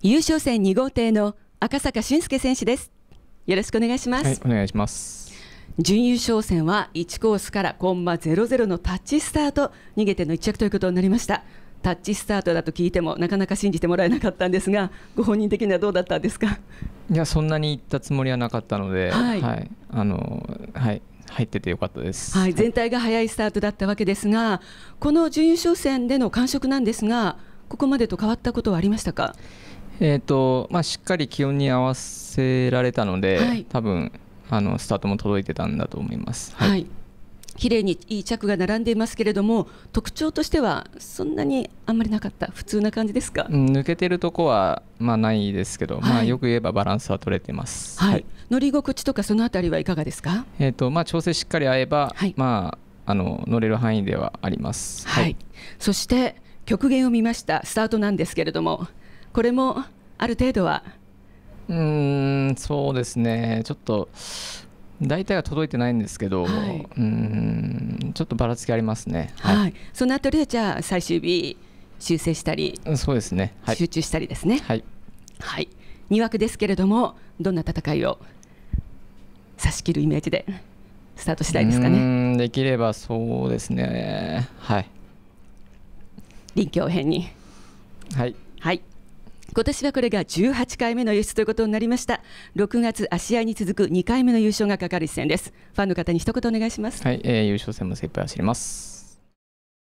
優勝戦2号艇の赤坂俊介選手ですよろしくお願いします、はい、お願いします準優勝戦は1コースからコンマ00のタッチスタート逃げての1着ということになりましたタッチスタートだと聞いてもなかなか信じてもらえなかったんですがご本人的にはどうだったんですかいやそんなに行ったつもりはなかったので、はい、はい、あのはい入っててよかったです、はい、全体が早いスタートだったわけですがこの準優勝戦での感触なんですがここまでと変わったことはありましたかえーとまあ、しっかり気温に合わせられたので、はい、多分あのスタートも届いてたんだと思います。はい、はい、綺麗にいい着が並んでいますけれども特徴としてはそんなにあんまりなかった普通な感じですか、うん、抜けてるとこは、まあ、ないですけど、はい、まあ、よく言えばバランスは取れてます、はい乗り心地とかそのあたりはいかがですか、えーとまあ、調整しっかり合えば、まあ、あの乗れる範囲ではあります、はいそして極限を見ましたスタートなんですけれどもこれもある程度はうんそうですねちょっと大体は届いてないんですけど、はい、うんちょっとばらつきありますね、はい、はい、そのあとでじゃあ最終日修正したりそうですね、はい、集中したりですねはい、はい、2枠ですけれどもどんな戦いを差し切るイメージでスタート次第ですかねできればそうですねはい臨機応変にはいはい今年はこれが18回目の輸出ということになりました6月足合に続く2回目の優勝がかかる一戦ですファンの方に一言お願いしますはい、えー、優勝戦も精一杯走ります